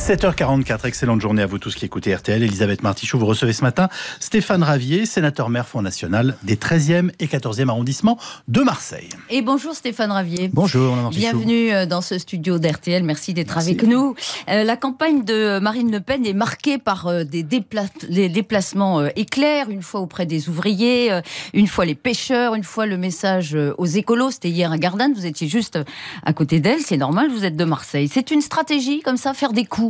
7h44, excellente journée à vous tous qui écoutez RTL. Elisabeth Martichou. vous recevez ce matin Stéphane Ravier, sénateur maire Fonds National des 13e et 14e arrondissements de Marseille. Et bonjour Stéphane Ravier. Bonjour Bienvenue euh, dans ce studio d'RTL, merci d'être avec nous. Euh, la campagne de Marine Le Pen est marquée par euh, des, déplacements éclairs, une fois auprès des ouvriers, une fois les pêcheurs, une fois le message aux écolos. C'était hier à Gardanne, vous étiez juste à côté d'elle, c'est normal, vous êtes de Marseille. C'est une stratégie comme ça, faire des coups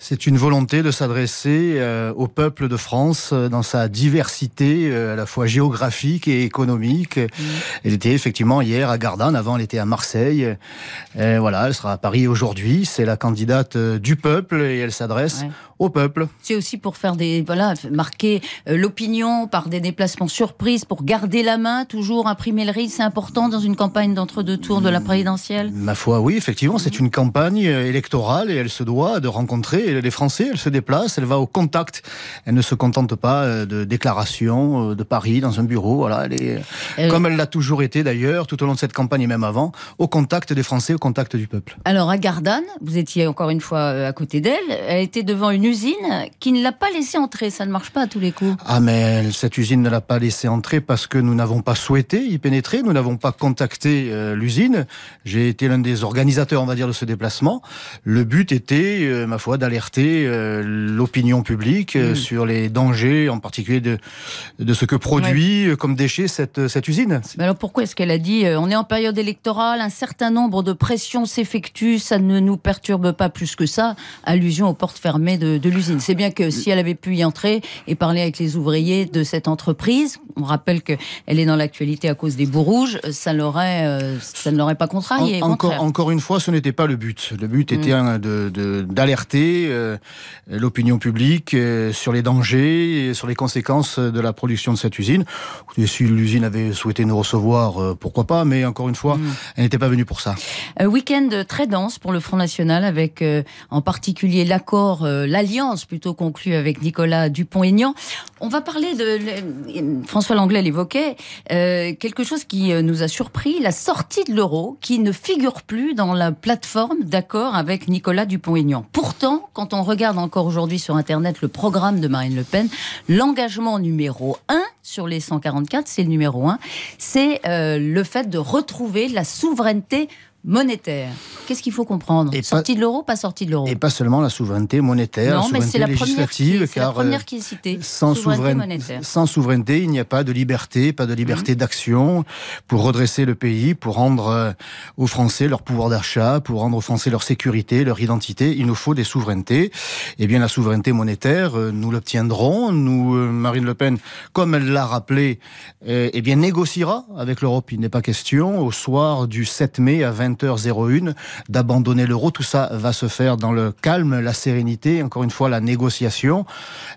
C'est une volonté de s'adresser euh, au peuple de France euh, dans sa diversité euh, à la fois géographique et économique. Mm. Elle était effectivement hier à Gardanne, avant elle était à Marseille. voilà, elle sera à Paris aujourd'hui. C'est la candidate du peuple et elle s'adresse au peuple. C'est aussi pour faire des voilà marquer l'opinion par des déplacements surprises pour garder la main, toujours imprimer le riz C'est important dans une campagne d'entre-deux tours de la mm. présidentielle. Ma foi, oui, effectivement, c'est mm. une campagne électorale et elle se doit de rencontrer les Français, elle se déplace, elle va au contact. Elle ne se contente pas euh, de déclarations euh, de Paris dans un bureau. Voilà, est, euh, comme elle l'a toujours été d'ailleurs, tout au long de cette campagne et même avant, au contact des Français, au contact du peuple. Alors à Gardanne, vous étiez encore une fois à côté d'elle, elle était devant une usine qui ne l'a pas laissée entrer. Ça ne marche pas à tous les coups. Ah mais cette usine ne l'a pas laissée entrer parce que nous n'avons pas souhaité y pénétrer, nous n'avons pas contacté l'usine. J'ai été l'un des organisateurs, on va dire, de ce déplacement. Le but était, ma foi, d'aller euh, l'opinion publique euh, hmm. sur les dangers, en particulier de, de ce que produit euh, comme déchets cette, cette usine. Mais alors pourquoi est-ce qu'elle a dit on est en période électorale, un certain nombre de pressions s'effectuent, ça ne nous perturbe pas plus que ça Allusion aux portes fermées de, l'usine. C'est bien que si elle avait pu y entrer et parler avec les ouvriers de cette entreprise, on rappelle qu'elle est dans l'actualité à cause des bouts rouges, ça, l'aurait, ça ne l'aurait pas contrarié. encore, encore une fois, ce n'était pas le but. Le but était hmm. de, de, d'alerter euh, euh, l'opinion publique euh, sur les dangers, et sur les conséquences de la production de cette usine. Et si l'usine avait souhaité nous recevoir, pourquoi pas, mais encore une fois, mm. elle n'était pas venue pour ça. Un Week-end très dense pour le Front National, avec en particulier l'accord, l'alliance plutôt conclue avec Nicolas Dupont-Aignan. On va parler de, François Langlais l'évoquait, quelque chose qui nous a surpris, la sortie de l'euro qui ne figure plus dans la plateforme d'accord avec Nicolas Dupont-Aignan. Pourtant, quand on regarde encore aujourd'hui sur Internet le programme de Marine Le Pen, l'engagement numéro 1 sur les 144, c'est le numéro 1, c'est euh, le fait de retrouver la souveraineté monétaire. Qu'est-ce qu'il faut comprendre et Sortie de l'euro, pas sortie de l'euro Et pas seulement la souveraineté monétaire, non, souveraineté c'est la législative, car première qui euh, est Sans souveraineté, sans souveraineté, il n'y a pas de liberté, pas de liberté mhm. d'action pour redresser le pays, pour rendre euh, aux Français leur pouvoir d'achat, pour rendre aux Français leur sécurité, leur identité. Il nous faut des souverainetés. Eh bien, la souveraineté monétaire, euh, nous l'obtiendrons. Nous, Marine Le Pen, comme elle l'a rappelé, eh bien, négociera avec l'Europe. Il n'est pas question, au soir du 7 mai à 20 01 d'abandonner l'euro. Tout ça va se faire dans le calme, la sérénité, encore une fois la négociation,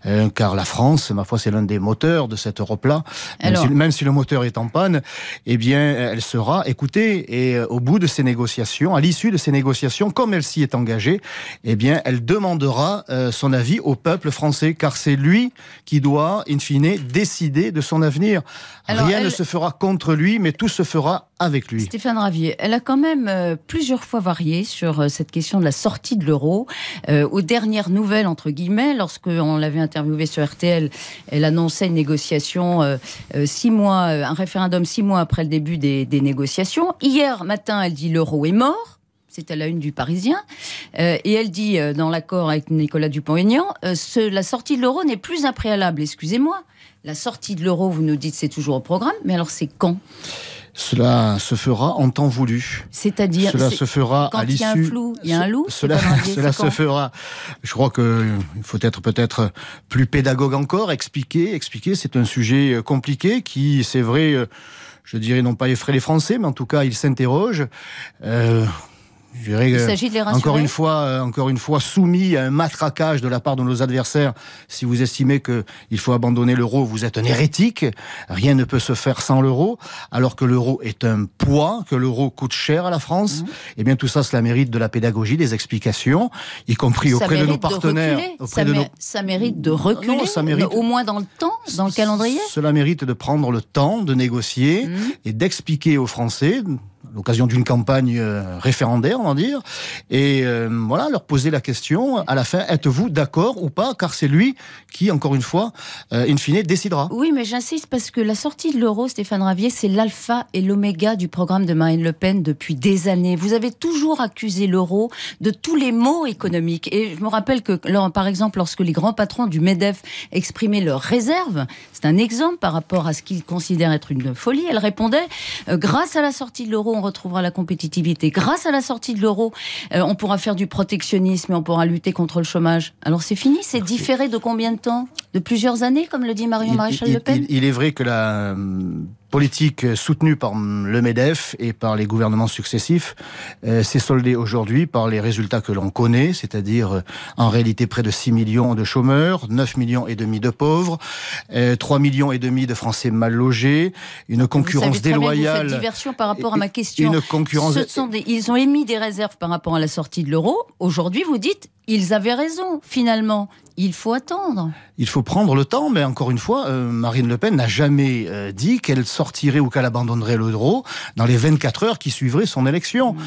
euh, car la France, ma foi, c'est l'un des moteurs de cette Europe-là. Même, si, le moteur est en panne, et eh bien, elle sera écoutée. Et euh, au bout de ces négociations, à l'issue de ces négociations, comme elle s'y est engagée, et eh bien, elle demandera euh, son avis au peuple français, car c'est lui qui doit, in fine, décider de son avenir. Rien ne se fera contre lui, mais tout se fera Stéphane Ravier, elle a quand même euh, plusieurs fois varié sur euh, cette question de la sortie de l'euro. Euh, aux dernières nouvelles, entre guillemets, lorsque on l'avait interviewée sur RTL, elle annonçait une négociation six mois, un référendum six mois après le début des, négociations. Hier matin, elle dit l'euro est mort c'est à la une du Parisien, et elle dit dans l'accord avec Nicolas Dupont-Aignan, la sortie de l'euro n'est plus un préalable, excusez-moi. La sortie de l'euro, vous nous dites, c'est toujours au programme, mais alors c'est quand cela se fera en temps voulu. C'est-à-dire Cela se fera à l'issue. Il y a un flou, il y a un loup. Cela, se fera. Je crois qu'il euh, faut être peut-être plus pédagogue encore, expliquer, expliquer. C'est un sujet euh, compliqué qui, c'est vrai euh, je dirais non pas effraie les Français, mais en tout cas, ils s'interrogent. Il euh, s'agit de les rassurer. Encore une fois, euh, encore une fois, soumis à un matraquage de la part de nos adversaires. Si vous estimez que il faut abandonner l'euro, vous êtes un hérétique. Rien ne peut se faire sans l'euro. Alors que l'euro est un poids, que l'euro coûte cher à la France. Et mhm. Eh bien, tout ça, cela mérite de la pédagogie, des explications, y compris auprès de nos partenaires. ça, mérite de reculer. ça mérite... Au moins dans le temps, dans le calendrier. Cela mérite de prendre le temps de négocier mhm. et d'expliquer aux Français l'occasion d'une campagne euh, référendaire, on va dire, et euh, voilà, leur poser la question à la fin êtes-vous d'accord ou pas Car c'est lui qui, encore une fois, euh, in fine, décidera. Oui, mais j'insiste parce que la sortie de l'euro, Stéphane Ravier, c'est l'alpha et l'oméga du programme de Marine Le Pen depuis des années. Vous avez toujours accusé l'euro de tous les maux économiques. Et je me rappelle que, par exemple, lorsque les grands patrons du MEDEF exprimaient leurs réserves, c'est un exemple par rapport à ce qu'ils considèrent être une folie, elle répondait, grâce à la sortie de l'euro, retrouvera la compétitivité. Grâce à la sortie de l'euro, euh, on pourra faire du protectionnisme et on pourra lutter contre le chômage. Alors c'est fini, c'est différé de combien de temps De plusieurs années, comme le dit Marion Maréchal Le Pen il, est vrai que la euh, politique soutenue par le MEDEF et par les gouvernements successifs euh, s'est soldée aujourd'hui par les résultats que l'on connaît, c'est-à-dire euh, en réalité près de 6 millions de chômeurs, 9 millions et demi de pauvres, 3 euh, millions et demi de Français mal logés, une concurrence déloyale. diversion par rapport à ma question. Une concurrence. ils ont émis des réserves par rapport à la sortie de l'euro. Aujourd'hui, vous dites ils avaient raison, finalement. Il faut attendre. Il faut prendre le temps, mais encore une fois, euh, Marine Le Pen n'a jamais euh, dit qu'elle sortirait ou qu'elle abandonnerait le droit dans les 24 heures qui suivraient son élection. Mm.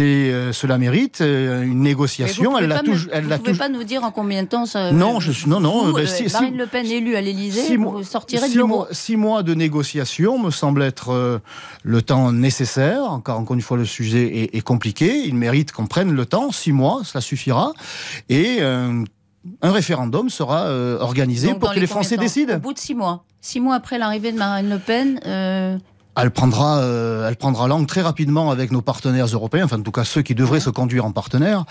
Euh, cela mérite une négociation. elle Vous ne pouvez pas nous dire en combien de temps ça. Non, je suis non non. Marine Le Pen élue à l'Élysée, vous sortirez de Six mois de négociation me semble être le temps nécessaire. Encore encore une fois, le sujet est, est compliqué. Il mérite qu'on prenne le temps. Six mois, cela suffira. Et euh, un référendum sera euh, organisé pour que les, Français décident. Au bout de six mois. Six mois après l'arrivée de Marine Le Pen, euh, elle prendra, euh, elle prendra langue très rapidement avec nos partenaires européens, enfin en tout cas ceux qui devraient se conduire en partenaires,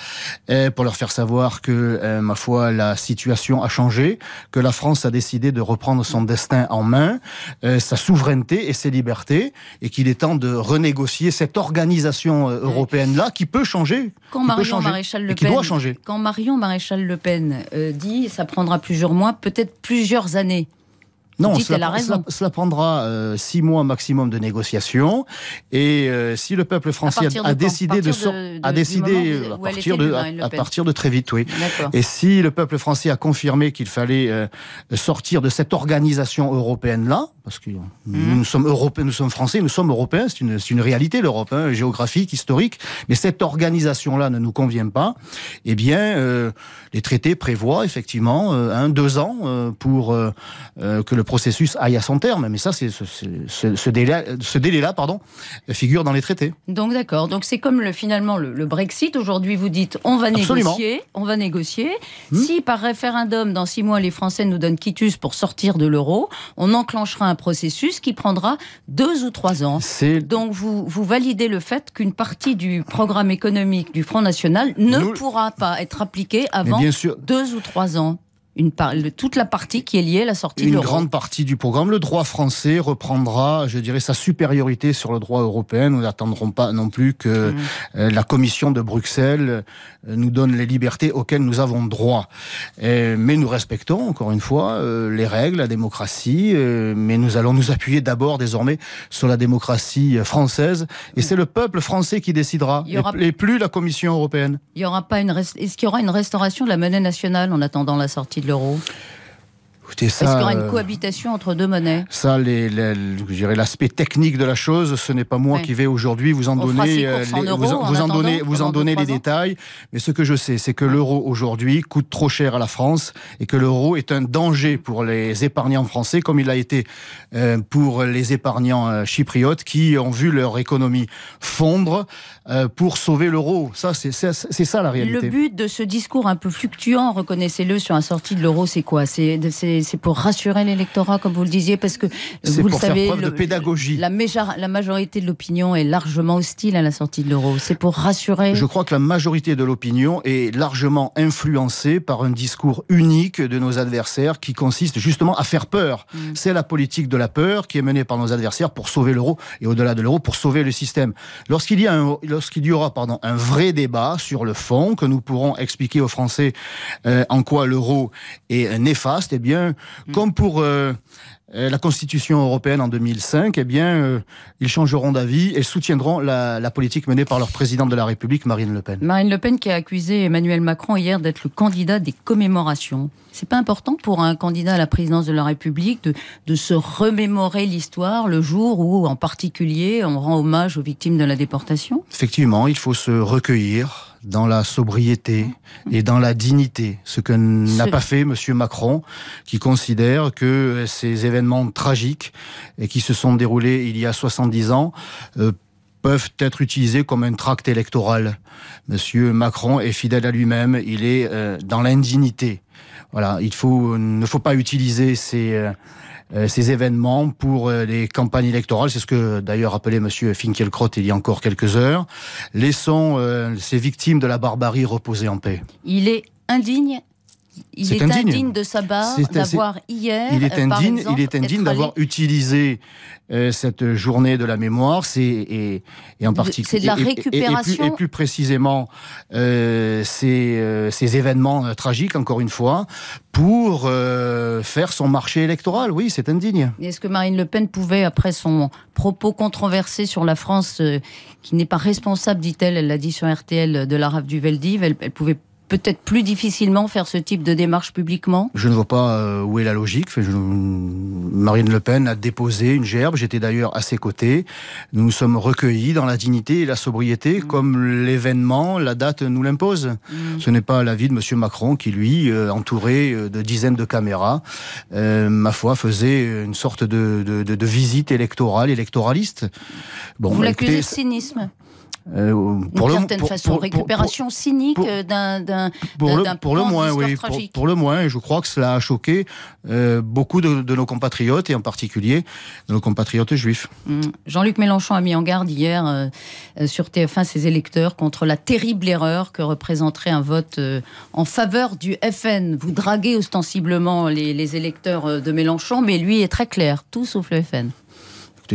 pour leur faire savoir que, euh, ma foi, la situation a changé, que la France a décidé de reprendre son destin en main, euh, sa souveraineté et ses libertés, et qu'il est temps de renégocier cette organisation européenne-là qui peut changer, quand Le Pen, doit changer. Quand Marion Maréchal Le Pen dit, ça prendra plusieurs mois, peut-être plusieurs années non, cela, prendra euh, six mois maximum de négociations. Et euh, si le peuple français a, décidé de, sortir... Euh, à partir de, à, très vite, oui. Et si le peuple français a confirmé qu'il fallait sortir de cette organisation européenne là, parce que nous hmm. sommes européens, nous sommes français, nous sommes européens, c'est une, réalité l'Europe, hein, géographique, historique. Mais cette organisation là ne nous convient pas. Eh bien, les traités prévoient effectivement un deux ans pour que le processus aille à son terme. Mais ça, c'est ce, ce, ce délai-là, pardon, figure dans les traités. Donc d'accord. Donc c'est comme le, finalement le, Brexit. Aujourd'hui, vous dites on va négocier, on va négocier. Hmm. Si par référendum dans six mois les Français nous donnent quitus pour sortir de l'euro, on enclenchera un processus qui prendra deux ou trois ans. Donc vous, vous validez le fait qu'une partie du programme économique du Front National ne pourra pas être appliquée avant deux ou trois ans toute la partie qui est liée à la sortie une de l'euro. Une grande partie du programme. Le droit français reprendra, je dirais, sa supériorité sur le droit européen. Nous n'attendrons pas non plus que mm. euh, la Commission de Bruxelles euh, nous donne les libertés auxquelles nous avons droit. mais nous respectons, encore une fois, euh, les règles, la démocratie, mais nous allons nous appuyer d'abord désormais sur la démocratie française. Et mm. c'est le peuple français qui décidera, et plus la Commission européenne. Il aura pas une Est-ce qu'il y aura une restauration de la monnaie nationale en attendant la sortie de l'euro est-ce qu'il y aura une euh, cohabitation entre deux monnaies Ça, les, l'aspect technique de la chose, ce n'est pas moi qui vais aujourd'hui vous en donner, euh, les, vous, en, donner, vous en les détails. Mais ce que je sais, c'est que l'euro aujourd'hui coûte trop cher à la France et que l'euro est un danger pour les épargnants français, comme il a été euh, pour les épargnants chypriotes qui ont vu leur économie fondre euh, pour sauver l'euro. Ça, c'est ça la réalité. Le but de ce discours un peu fluctuant, reconnaissez-le, sur la sortie de l'euro, c'est quoi C'est pour rassurer l'électorat, comme vous le disiez, parce que euh, vous le savez, de pédagogie. La, la majorité de l'opinion est largement hostile à la sortie de l'euro. C'est pour rassurer. Je crois que la majorité de l'opinion est largement influencée par un discours unique de nos adversaires qui consiste justement à faire peur. Mm. C'est la politique de la peur qui est menée par nos adversaires pour sauver l'euro et au-delà de l'euro pour sauver le système. Lorsqu'il y a un, lorsqu'il y aura un vrai débat sur le fond, que nous pourrons expliquer aux Français euh, en quoi l'euro est néfaste, eh bien, mm. comme pour euh, euh, la Constitution européenne en 2005, eh bien, euh, ils changeront d'avis et soutiendront la, politique menée par leur présidente de la République, Marine Le Pen. Marine Le Pen qui a accusé Emmanuel Macron hier d'être le candidat des commémorations. C'est pas important pour un candidat à la présidence de la République de se remémorer l'histoire le jour où, en particulier, on rend hommage aux victimes de la déportation Effectivement, il faut se recueillir, dans la sobriété mmh. et dans la dignité, ce que n'a pas fait M. Macron, qui considère que euh, ces événements tragiques et qui se sont déroulés il y a 70 ans euh, peuvent être utilisés comme un tract électoral. Monsieur Macron est fidèle à lui-même, il est euh, dans l'indignité. Voilà, il faut, ne faut pas utiliser ces... Euh, ces événements pour euh, les campagnes électorales. C'est ce que d'ailleurs appelait M. Finkielkraut il y a encore quelques heures. Laissons euh, ces victimes de la barbarie reposer en paix. Il est indigne il est, indigne. de de part d'avoir hier. Il est euh, indigne, il est indigne d'avoir utilisé euh, cette journée de la mémoire. C'est et, en particulier. C'est de la récupération. Et, plus, précisément euh, ces, événements tragiques, encore une fois, pour faire son marché électoral. Oui, c'est indigne. Est-ce que Marine Le Pen pouvait, après son propos controversé sur la France, qui n'est pas responsable, dit-elle, elle l'a dit sur RTL, de la rave du Veldiv, elle, elle pouvait peut-être plus difficilement faire ce type de démarche publiquement Je ne vois pas euh, où est la logique. Marine Le Pen a déposé une gerbe, j'étais d'ailleurs à ses côtés. Nous nous sommes recueillis dans la dignité et la sobriété, mm. comme l'événement, la date nous l'impose. Mm. Ce n'est pas l'avis de M. Macron qui, lui, euh, entouré euh, de dizaines de caméras, ma foi, faisait une sorte de, visite électorale, électoraliste. Bon, Vous l'accusez de cynisme certaine façon, récupération cynique d'un pour, le, pour le moins, oui, pour, le moins. Et je crois que cela a choqué euh, beaucoup de, nos compatriotes et en particulier nos compatriotes juifs. Mm. Jean-Luc Mélenchon a mis en garde hier euh, euh, sur TF1 ses électeurs contre la terrible erreur que représenterait un vote en faveur du FN. Vous draguez ostensiblement les électeurs de Mélenchon, mais lui est très clair, tout sauf le FN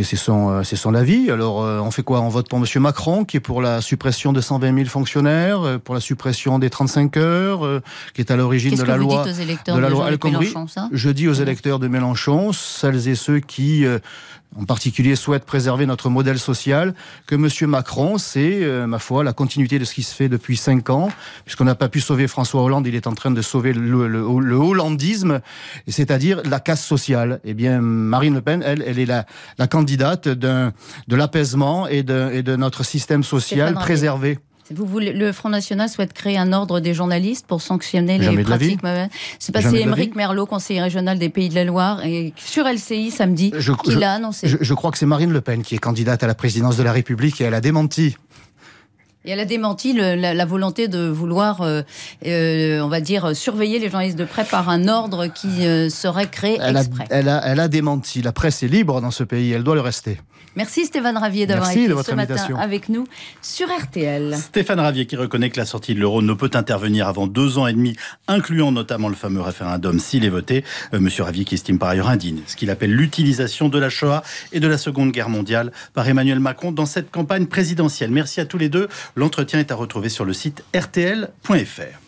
c'est son, euh, c'est avis. Alors, euh, on fait quoi On vote pour M. Macron, qui est pour la suppression de 120 000 fonctionnaires, euh, pour la suppression des 35 heures, qui est à l'origine de, la loi, de Mélenchon, Je dis aux électeurs de Mélenchon, celles et ceux qui en particulier souhaitent préserver notre modèle social, que M. Macron, c'est, ma foi, la continuité de ce qui se fait depuis 5 ans, puisqu'on n'a pas pu sauver François Hollande, il est en train de sauver le, hollandisme, c'est-à-dire la casse sociale. Eh bien, Marine Le Pen, elle, elle est la, la candidate de l'apaisement et de, notre système social préservé. Vous le Front National souhaite créer un ordre des journalistes pour sanctionner les pratiques. C'est passé Émeric Merlot, conseiller régional des Pays de la Loire, et sur LCI samedi, qu'il a annoncé. je crois que c'est Marine Le Pen qui est candidate à la présidence de la République et elle a démenti et elle a démenti la, volonté de vouloir, euh, euh, on va dire, surveiller les journalistes de près par un ordre qui euh, serait créé exprès. elle, a, elle, a, démenti. La presse est libre dans ce pays, elle doit le rester. Merci Stéphane Ravier d'avoir été ce matin avec nous sur RTL. Stéphane Ravier qui reconnaît que la sortie de l'euro ne peut intervenir avant deux ans et demi, incluant notamment le fameux référendum s'il est voté. Monsieur Ravier qui estime par ailleurs indigne ce qu'il appelle l'utilisation de la Shoah et de la Seconde Guerre mondiale par Emmanuel Macron dans cette campagne présidentielle. Merci à tous les deux. L'entretien est à retrouver sur le site rtl.fr.